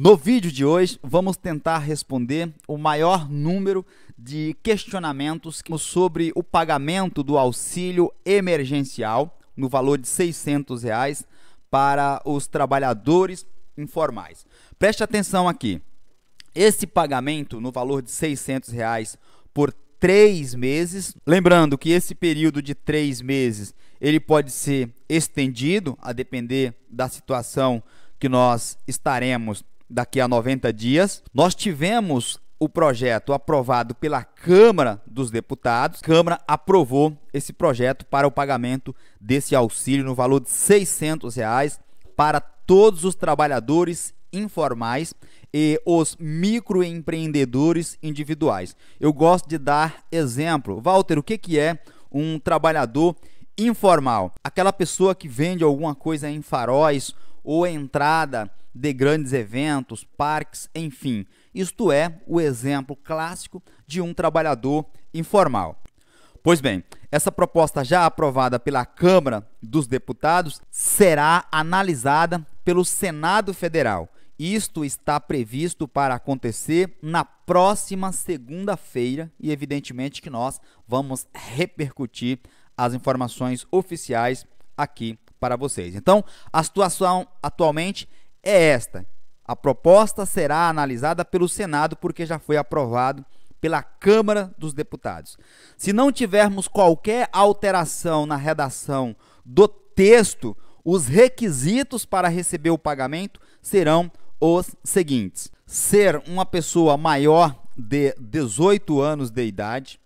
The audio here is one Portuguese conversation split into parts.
No vídeo de hoje, vamos tentar responder o maior número de questionamentos sobre o pagamento do auxílio emergencial, no valor de R$ 600, reais, para os trabalhadores informais. Preste atenção aqui. Esse pagamento, no valor de R$ 600 reais, por três meses. Lembrando que esse período de três meses ele pode ser estendido a depender da situação que nós estaremos daqui a 90 dias. Nós tivemos o projeto aprovado pela Câmara dos Deputados. A Câmara aprovou esse projeto para o pagamento desse auxílio no valor de R$ 600 reais para todos os trabalhadores informais e os microempreendedores individuais. Eu gosto de dar exemplo. Walter, o que, que é um trabalhador informal? Aquela pessoa que vende alguma coisa em faróis ou entrada de grandes eventos, parques, enfim. Isto é o exemplo clássico de um trabalhador informal. Pois bem, essa proposta já aprovada pela Câmara dos Deputados será analisada pelo Senado Federal. Isto está previsto para acontecer na próxima segunda-feira e, evidentemente, que nós vamos repercutir as informações oficiais aqui para vocês. Então, a situação atualmente é esta. A proposta será analisada pelo Senado porque já foi aprovado pela Câmara dos Deputados. Se não tivermos qualquer alteração na redação do texto, os requisitos para receber o pagamento serão os seguintes: ser uma pessoa maior de 18 anos de idade,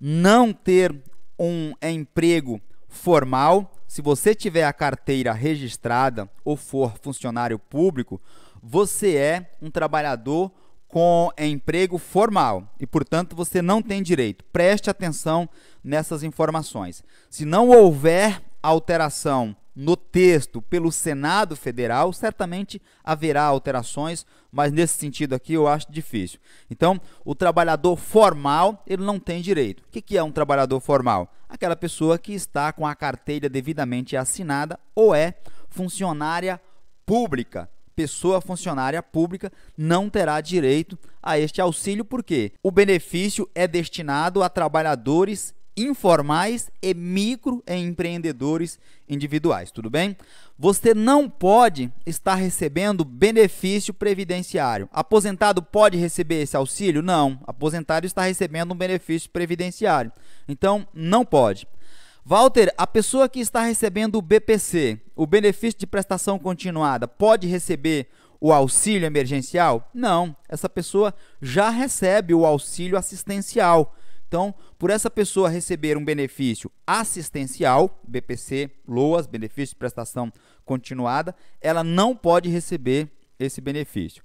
não ter um emprego formal, se você tiver a carteira registrada ou for funcionário público, você é um trabalhador com emprego formal e, portanto, você não tem direito. Preste atenção nessas informações. Se não houver alteração no texto pelo Senado Federal, certamente haverá alterações, mas nesse sentido aqui eu acho difícil. Então, o trabalhador formal, ele não tem direito. O que é um trabalhador formal? Aquela pessoa que está com a carteira devidamente assinada ou é funcionária pública. Pessoa funcionária pública não terá direito a este auxílio, porque o benefício é destinado a trabalhadores informais e microempreendedores individuais, tudo bem? Você não pode estar recebendo benefício previdenciário. Aposentado pode receber esse auxílio? Não. Aposentado está recebendo um benefício previdenciário. Então, não pode. Walter, a pessoa que está recebendo o BPC, o benefício de prestação continuada, pode receber o auxílio emergencial? Não. Essa pessoa já recebe o auxílio assistencial então, por essa pessoa receber um benefício assistencial, BPC, LOAS, benefício de prestação continuada, ela não pode receber esse benefício.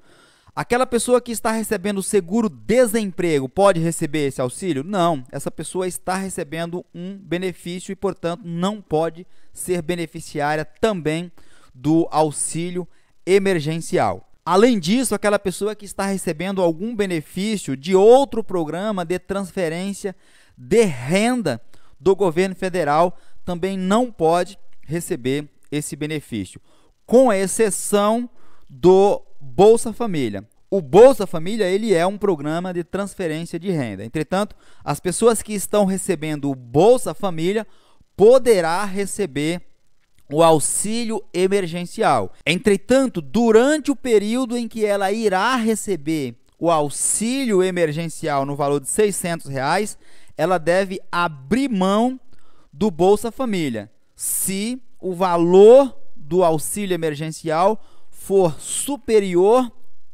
Aquela pessoa que está recebendo seguro desemprego pode receber esse auxílio? Não, essa pessoa está recebendo um benefício e, portanto, não pode ser beneficiária também do auxílio emergencial. Além disso, aquela pessoa que está recebendo algum benefício de outro programa de transferência de renda do governo federal também não pode receber esse benefício, com exceção do Bolsa Família. O Bolsa Família ele é um programa de transferência de renda. Entretanto, as pessoas que estão recebendo o Bolsa Família poderá receber o auxílio emergencial. Entretanto, durante o período em que ela irá receber o auxílio emergencial no valor de R$ 600, reais, ela deve abrir mão do Bolsa Família, se o valor do auxílio emergencial for superior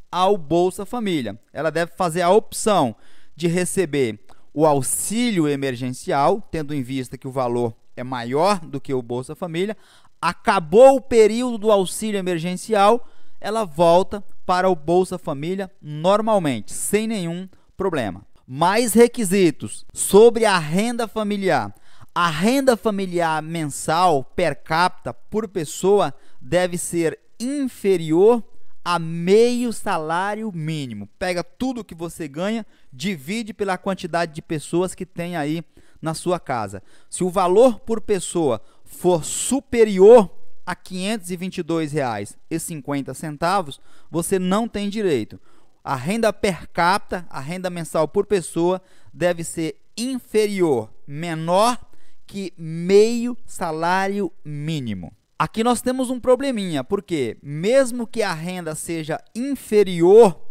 ao Bolsa Família. Ela deve fazer a opção de receber o auxílio emergencial, tendo em vista que o valor é maior do que o Bolsa Família, acabou o período do auxílio emergencial, ela volta para o Bolsa Família normalmente, sem nenhum problema. Mais requisitos sobre a renda familiar. A renda familiar mensal per capita por pessoa deve ser inferior a meio salário mínimo. Pega tudo que você ganha, divide pela quantidade de pessoas que tem aí na sua casa. Se o valor por pessoa for superior a R$ 522,50, você não tem direito. A renda per capita, a renda mensal por pessoa, deve ser inferior, menor que meio salário mínimo. Aqui nós temos um probleminha, porque mesmo que a renda seja inferior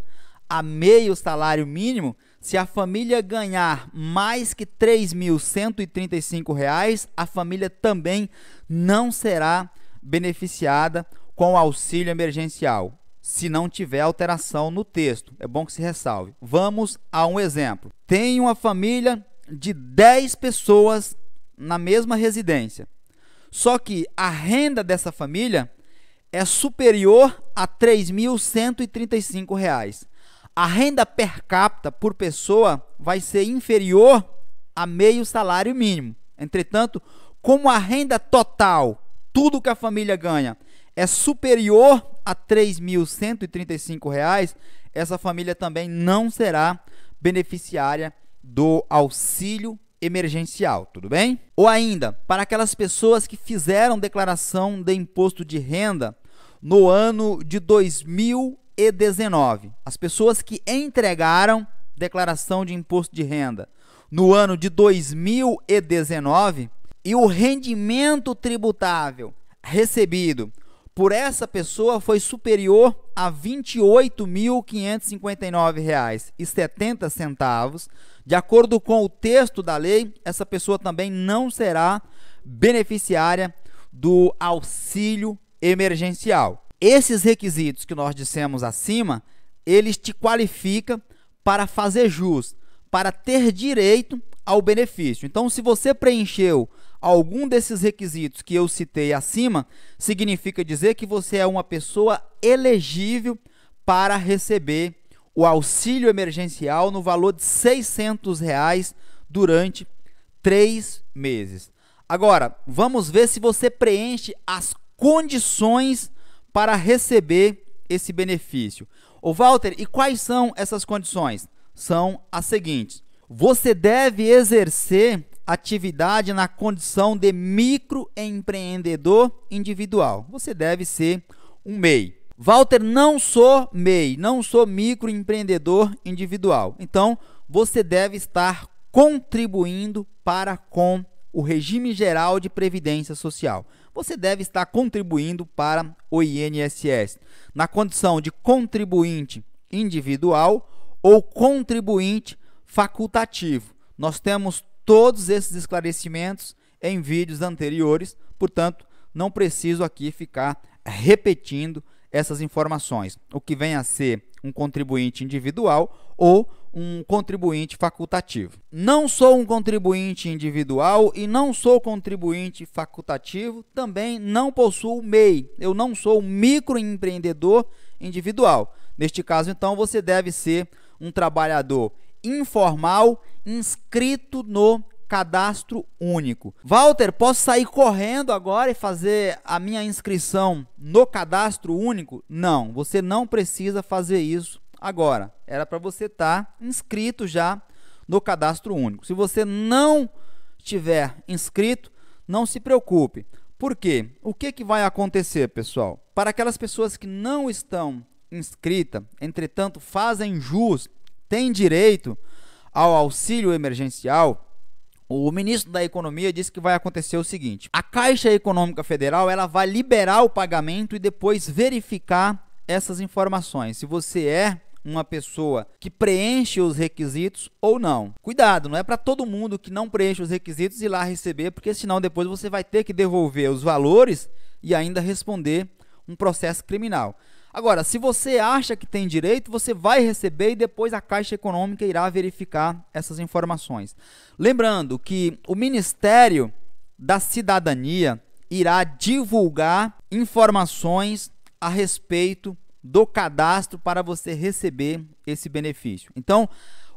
a meio salário mínimo, se a família ganhar mais que R$ 3.135, a família também não será beneficiada com o auxílio emergencial, se não tiver alteração no texto. É bom que se ressalve. Vamos a um exemplo. Tem uma família de 10 pessoas na mesma residência. Só que a renda dessa família é superior a R$ 3.135 a renda per capita por pessoa vai ser inferior a meio salário mínimo. Entretanto, como a renda total, tudo que a família ganha, é superior a R$ reais, essa família também não será beneficiária do auxílio emergencial, tudo bem? Ou ainda, para aquelas pessoas que fizeram declaração de imposto de renda no ano de 2000 e 19. As pessoas que entregaram declaração de imposto de renda no ano de 2019 e o rendimento tributável recebido por essa pessoa foi superior a R$ 28.559,70, de acordo com o texto da lei, essa pessoa também não será beneficiária do auxílio emergencial. Esses requisitos que nós dissemos acima, eles te qualificam para fazer jus, para ter direito ao benefício. Então, se você preencheu algum desses requisitos que eu citei acima, significa dizer que você é uma pessoa elegível para receber o auxílio emergencial no valor de R$ reais durante três meses. Agora, vamos ver se você preenche as condições para receber esse benefício. Walter, e quais são essas condições? São as seguintes: você deve exercer atividade na condição de microempreendedor individual. Você deve ser um MEI. Walter, não sou MEI, não sou microempreendedor individual. Então, você deve estar contribuindo para com o regime geral de previdência social você deve estar contribuindo para o INSS. Na condição de contribuinte individual ou contribuinte facultativo. Nós temos todos esses esclarecimentos em vídeos anteriores, portanto, não preciso aqui ficar repetindo essas informações, o que vem a ser um contribuinte individual ou um contribuinte facultativo. Não sou um contribuinte individual e não sou contribuinte facultativo, também não possuo MEI. Eu não sou microempreendedor individual. Neste caso, então, você deve ser um trabalhador informal inscrito no cadastro único. Walter, posso sair correndo agora e fazer a minha inscrição no cadastro único? Não, você não precisa fazer isso agora. Era para você estar tá inscrito já no cadastro único. Se você não tiver inscrito, não se preocupe. Por quê? O que, que vai acontecer, pessoal? Para aquelas pessoas que não estão inscritas, entretanto fazem jus, têm direito ao auxílio emergencial, o ministro da Economia disse que vai acontecer o seguinte: a Caixa Econômica Federal ela vai liberar o pagamento e depois verificar essas informações. Se você é uma pessoa que preenche os requisitos ou não. Cuidado, não é para todo mundo que não preenche os requisitos ir lá receber, porque senão depois você vai ter que devolver os valores e ainda responder um processo criminal. Agora, se você acha que tem direito, você vai receber e depois a Caixa Econômica irá verificar essas informações. Lembrando que o Ministério da Cidadania irá divulgar informações a respeito do cadastro para você receber esse benefício. Então,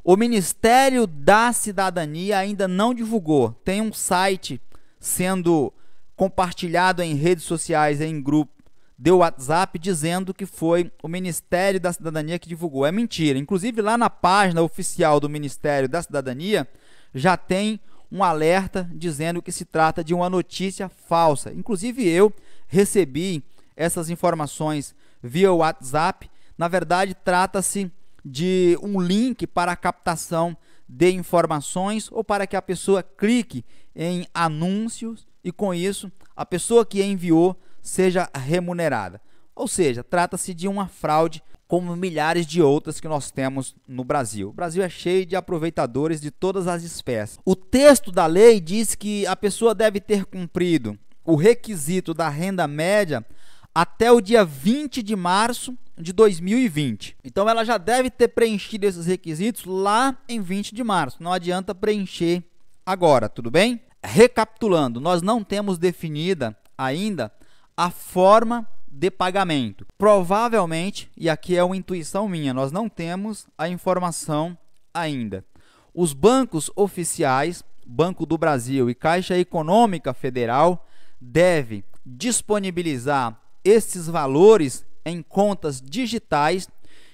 o Ministério da Cidadania ainda não divulgou. Tem um site sendo compartilhado em redes sociais, em grupo deu WhatsApp dizendo que foi o Ministério da Cidadania que divulgou. É mentira. Inclusive, lá na página oficial do Ministério da Cidadania já tem um alerta dizendo que se trata de uma notícia falsa. Inclusive, eu recebi essas informações via WhatsApp. Na verdade, trata-se de um link para a captação de informações ou para que a pessoa clique em anúncios e com isso a pessoa que enviou seja remunerada. Ou seja, trata-se de uma fraude como milhares de outras que nós temos no Brasil. O Brasil é cheio de aproveitadores de todas as espécies. O texto da lei diz que a pessoa deve ter cumprido o requisito da renda média até o dia 20 de março de 2020. Então ela já deve ter preenchido esses requisitos lá em 20 de março. Não adianta preencher agora, tudo bem? Recapitulando, nós não temos definida ainda a forma de pagamento. Provavelmente, e aqui é uma intuição minha, nós não temos a informação ainda. Os bancos oficiais, Banco do Brasil e Caixa Econômica Federal, deve disponibilizar esses valores em contas digitais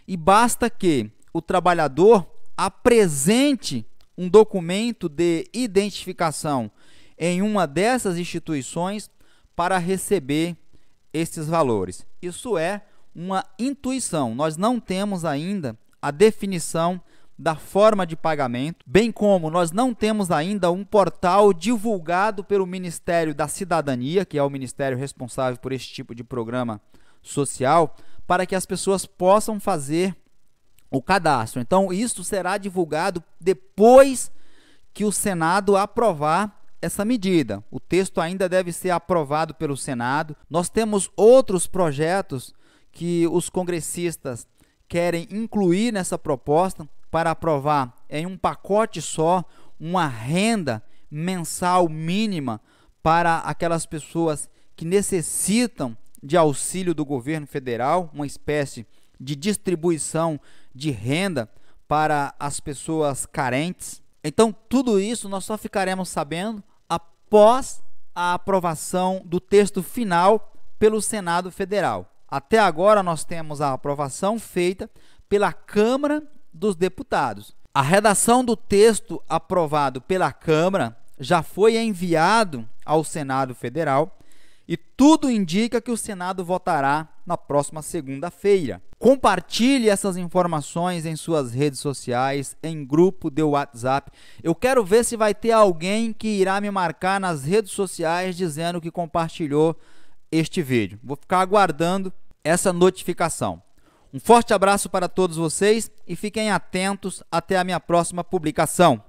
e basta que o trabalhador apresente um documento de identificação em uma dessas instituições para receber esses valores. Isso é uma intuição. Nós não temos ainda a definição da forma de pagamento, bem como nós não temos ainda um portal divulgado pelo Ministério da Cidadania, que é o ministério responsável por esse tipo de programa social, para que as pessoas possam fazer o cadastro. Então, isso será divulgado depois que o Senado aprovar essa medida. O texto ainda deve ser aprovado pelo Senado. Nós temos outros projetos que os congressistas querem incluir nessa proposta para aprovar em um pacote só uma renda mensal mínima para aquelas pessoas que necessitam de auxílio do governo federal, uma espécie de distribuição de renda para as pessoas carentes. Então, tudo isso nós só ficaremos sabendo após a aprovação do texto final pelo Senado Federal. Até agora, nós temos a aprovação feita pela Câmara dos Deputados. A redação do texto aprovado pela Câmara já foi enviado ao Senado Federal e tudo indica que o Senado votará na próxima segunda-feira. Compartilhe essas informações em suas redes sociais, em grupo de WhatsApp. Eu quero ver se vai ter alguém que irá me marcar nas redes sociais dizendo que compartilhou este vídeo. Vou ficar aguardando essa notificação. Um forte abraço para todos vocês e fiquem atentos até a minha próxima publicação.